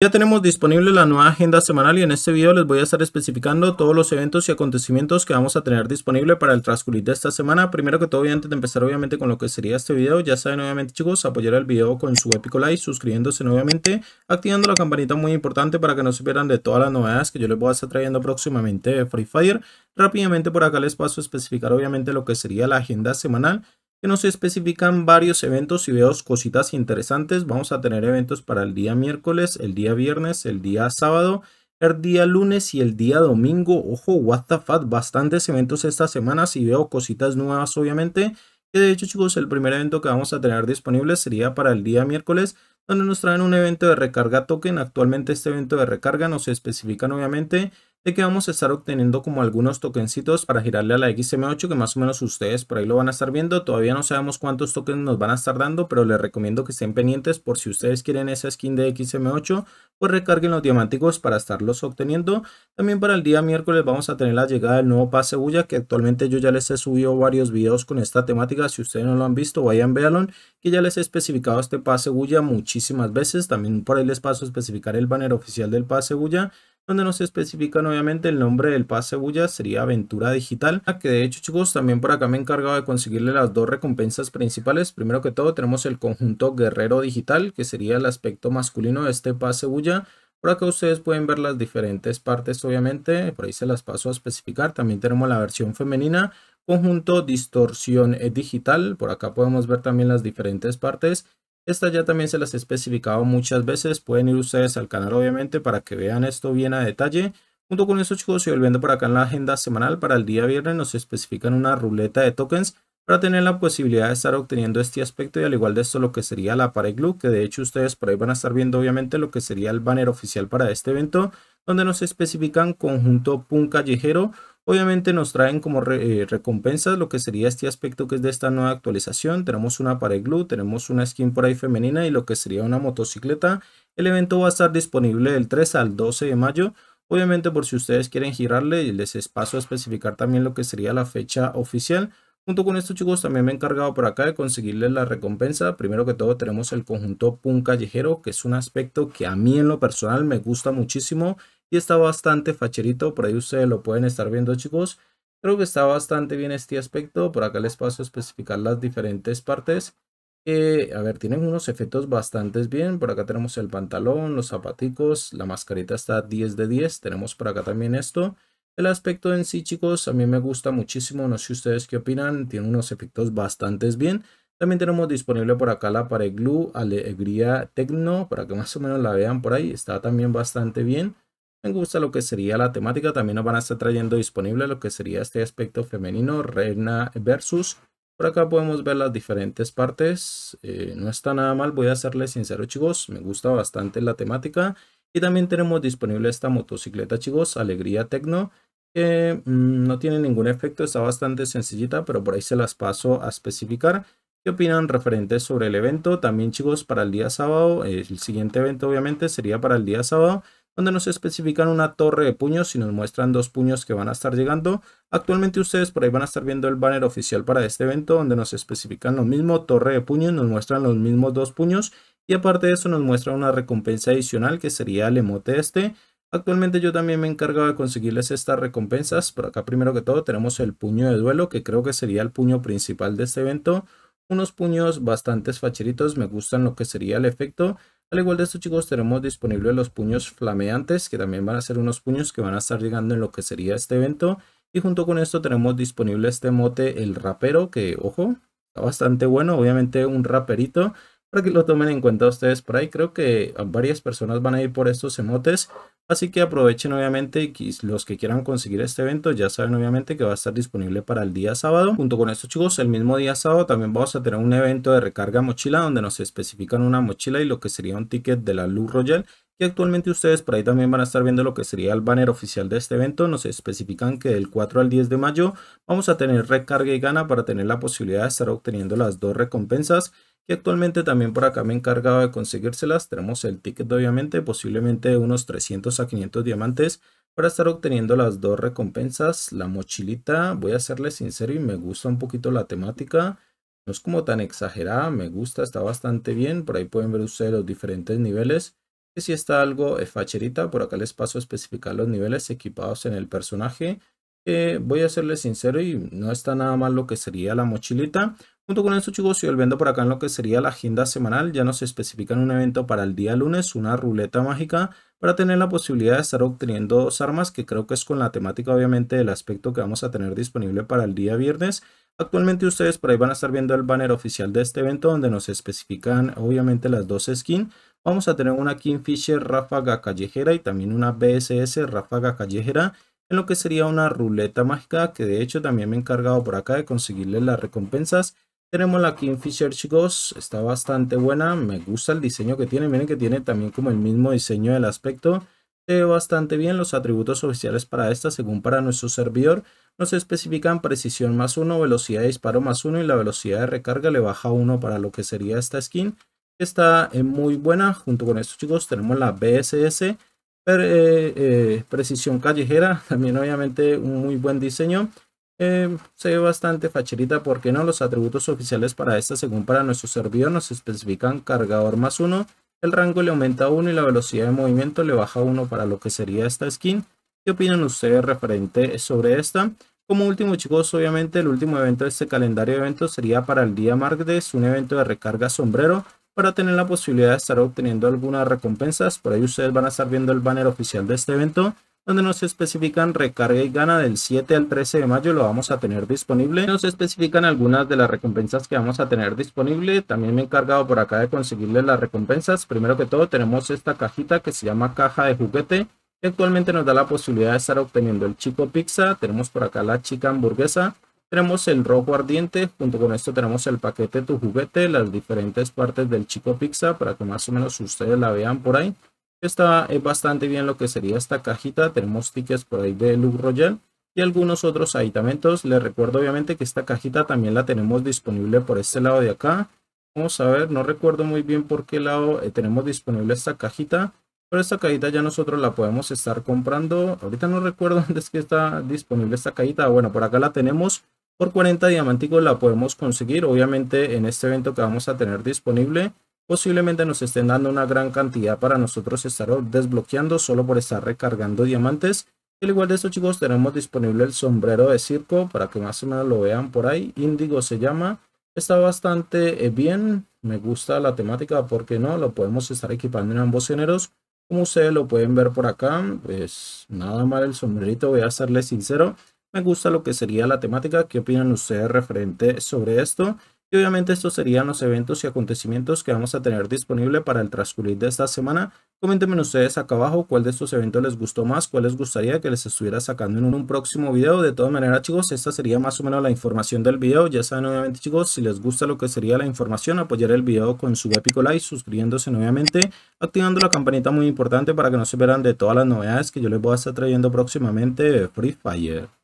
Ya tenemos disponible la nueva agenda semanal y en este video les voy a estar especificando todos los eventos y acontecimientos que vamos a tener disponible para el transcurrir de esta semana. Primero que todo, y antes de empezar obviamente con lo que sería este video, ya saben nuevamente chicos, apoyar el video con su épico like, suscribiéndose nuevamente, activando la campanita muy importante para que no se pierdan de todas las novedades que yo les voy a estar trayendo próximamente de Free Fire. Rápidamente por acá les paso a especificar obviamente lo que sería la agenda semanal que nos especifican varios eventos y veo cositas interesantes. Vamos a tener eventos para el día miércoles, el día viernes, el día sábado, el día lunes y el día domingo. Ojo, what bastantes eventos esta semana. y veo cositas nuevas, obviamente. Que de hecho, chicos, el primer evento que vamos a tener disponible sería para el día miércoles, donde nos traen un evento de recarga token. Actualmente este evento de recarga nos especifican, obviamente, de que vamos a estar obteniendo como algunos tokencitos para girarle a la XM8 que más o menos ustedes por ahí lo van a estar viendo. Todavía no sabemos cuántos tokens nos van a estar dando, pero les recomiendo que estén pendientes por si ustedes quieren esa skin de XM8, pues recarguen los diamánticos para estarlos obteniendo. También para el día miércoles vamos a tener la llegada del nuevo pase bulla que actualmente yo ya les he subido varios videos con esta temática. Si ustedes no lo han visto, vayan, véanlo, que ya les he especificado este pase bulla muchísimas veces. También por ahí les paso a especificar el banner oficial del pase bulla donde no se especifican obviamente el nombre del pase bulla, sería Aventura Digital, que de hecho chicos también por acá me he encargado de conseguirle las dos recompensas principales, primero que todo tenemos el conjunto Guerrero Digital, que sería el aspecto masculino de este pase bulla, por acá ustedes pueden ver las diferentes partes obviamente, por ahí se las paso a especificar, también tenemos la versión femenina, conjunto distorsión digital, por acá podemos ver también las diferentes partes, estas ya también se las he especificado muchas veces. Pueden ir ustedes al canal obviamente para que vean esto bien a detalle. Junto con eso chicos, y volviendo por acá en la agenda semanal, para el día viernes nos especifican una ruleta de tokens para tener la posibilidad de estar obteniendo este aspecto y al igual de esto lo que sería la pared que de hecho ustedes por ahí van a estar viendo obviamente lo que sería el banner oficial para este evento, donde nos especifican conjunto PUN callejero Obviamente nos traen como eh, recompensas lo que sería este aspecto que es de esta nueva actualización. Tenemos una pared glue, tenemos una skin por ahí femenina y lo que sería una motocicleta. El evento va a estar disponible del 3 al 12 de mayo. Obviamente por si ustedes quieren girarle, les paso a especificar también lo que sería la fecha oficial. Junto con esto chicos también me he encargado por acá de conseguirles la recompensa. Primero que todo tenemos el conjunto Pun Callejero que es un aspecto que a mí en lo personal me gusta muchísimo. Y está bastante facherito, por ahí ustedes lo pueden estar viendo chicos. Creo que está bastante bien este aspecto, por acá les paso a especificar las diferentes partes. Eh, a ver, tienen unos efectos bastante bien, por acá tenemos el pantalón, los zapaticos, la mascarita está 10 de 10, tenemos por acá también esto. El aspecto en sí chicos, a mí me gusta muchísimo, no sé ustedes qué opinan, tiene unos efectos bastante bien. También tenemos disponible por acá la pared glue, alegría tecno, para que más o menos la vean por ahí, está también bastante bien me gusta lo que sería la temática. También nos van a estar trayendo disponible lo que sería este aspecto femenino, reina versus. Por acá podemos ver las diferentes partes. Eh, no está nada mal, voy a serles sincero chicos. Me gusta bastante la temática. Y también tenemos disponible esta motocicleta chicos, Alegría Tecno. Que mm, no tiene ningún efecto, está bastante sencillita, pero por ahí se las paso a especificar. ¿Qué opinan referentes sobre el evento? También chicos, para el día sábado, el siguiente evento obviamente sería para el día sábado donde nos especifican una torre de puños y nos muestran dos puños que van a estar llegando. Actualmente ustedes por ahí van a estar viendo el banner oficial para este evento donde nos especifican lo mismo, torre de puños, nos muestran los mismos dos puños y aparte de eso nos muestra una recompensa adicional que sería el emote este. Actualmente yo también me he encargado de conseguirles estas recompensas. Por acá primero que todo tenemos el puño de duelo que creo que sería el puño principal de este evento. Unos puños bastantes facheritos, me gustan lo que sería el efecto. Al igual de esto chicos tenemos disponible los puños flameantes que también van a ser unos puños que van a estar llegando en lo que sería este evento. Y junto con esto tenemos disponible este mote el rapero que ojo está bastante bueno obviamente un raperito para que lo tomen en cuenta ustedes por ahí. Creo que varias personas van a ir por estos emotes, así que aprovechen obviamente los que quieran conseguir este evento. Ya saben obviamente que va a estar disponible para el día sábado. Junto con esto chicos, el mismo día sábado también vamos a tener un evento de recarga mochila donde nos especifican una mochila y lo que sería un ticket de la Luz Royal y actualmente ustedes por ahí también van a estar viendo lo que sería el banner oficial de este evento. Nos especifican que del 4 al 10 de mayo vamos a tener recarga y gana para tener la posibilidad de estar obteniendo las dos recompensas y actualmente también por acá me he encargado de conseguírselas. Tenemos el ticket obviamente, posiblemente unos 300 a 500 diamantes para estar obteniendo las dos recompensas. La mochilita, voy a serle sincero y me gusta un poquito la temática. No es como tan exagerada, me gusta, está bastante bien. Por ahí pueden ver ustedes los diferentes niveles. Que si está algo facherita, por acá les paso a especificar los niveles equipados en el personaje. Eh, voy a serle sincero y no está nada mal lo que sería la mochilita. Junto con eso chicos, yo volviendo por acá en lo que sería la agenda semanal, ya nos especifican un evento para el día lunes, una ruleta mágica, para tener la posibilidad de estar obteniendo dos armas, que creo que es con la temática obviamente del aspecto que vamos a tener disponible para el día viernes. Actualmente ustedes por ahí van a estar viendo el banner oficial de este evento, donde nos especifican obviamente las dos skins. Vamos a tener una Kingfisher Ráfaga Callejera y también una BSS Ráfaga Callejera en lo que sería una ruleta mágica que de hecho también me he encargado por acá de conseguirle las recompensas tenemos la Kingfisher chicos, está bastante buena, me gusta el diseño que tiene, miren que tiene también como el mismo diseño del aspecto, se ve bastante bien, los atributos oficiales para esta según para nuestro servidor, nos especifican precisión más 1, velocidad de disparo más uno y la velocidad de recarga le baja uno para lo que sería esta skin, está eh, muy buena, junto con esto, chicos tenemos la BSS, eh, eh, precisión callejera, también obviamente un muy buen diseño, eh, se ve bastante facherita porque no los atributos oficiales para esta según para nuestro servidor nos especifican cargador más uno el rango le aumenta uno y la velocidad de movimiento le baja uno para lo que sería esta skin ¿qué opinan ustedes referente sobre esta? como último chicos obviamente el último evento de este calendario de eventos sería para el día martes un evento de recarga sombrero para tener la posibilidad de estar obteniendo algunas recompensas por ahí ustedes van a estar viendo el banner oficial de este evento donde nos especifican recarga y gana del 7 al 13 de mayo lo vamos a tener disponible. Nos especifican algunas de las recompensas que vamos a tener disponible. También me he encargado por acá de conseguirles las recompensas. Primero que todo tenemos esta cajita que se llama caja de juguete que actualmente nos da la posibilidad de estar obteniendo el chico pizza. Tenemos por acá la chica hamburguesa. Tenemos el rojo ardiente, junto con esto tenemos el paquete tu juguete, las diferentes partes del chico pizza para que más o menos ustedes la vean por ahí esta es eh, bastante bien lo que sería esta cajita. Tenemos tickets por ahí de Luke Royal y algunos otros aditamentos. Les recuerdo obviamente que esta cajita también la tenemos disponible por este lado de acá. Vamos a ver, no recuerdo muy bien por qué lado eh, tenemos disponible esta cajita. Pero esta cajita ya nosotros la podemos estar comprando. Ahorita no recuerdo dónde que está disponible esta cajita. Bueno, por acá la tenemos. Por 40 diamanticos la podemos conseguir. Obviamente en este evento que vamos a tener disponible. Posiblemente nos estén dando una gran cantidad para nosotros estar desbloqueando solo por estar recargando diamantes. Y al igual de esto chicos tenemos disponible el sombrero de circo para que más o menos lo vean por ahí. Índigo se llama. Está bastante eh, bien. Me gusta la temática porque no lo podemos estar equipando en ambos géneros. Como ustedes lo pueden ver por acá, pues nada mal el sombrerito, voy a serles sincero. Me gusta lo que sería la temática. ¿Qué opinan ustedes referente sobre esto? Y obviamente estos serían los eventos y acontecimientos que vamos a tener disponible para el transcurrir de esta semana. Coméntenme ustedes acá abajo cuál de estos eventos les gustó más, cuál les gustaría que les estuviera sacando en un próximo video. De todas maneras chicos, esta sería más o menos la información del video. Ya saben obviamente chicos, si les gusta lo que sería la información, apoyar el video con su épico like, suscribiéndose nuevamente, activando la campanita muy importante para que no se pierdan de todas las novedades que yo les voy a estar trayendo próximamente de Free Fire.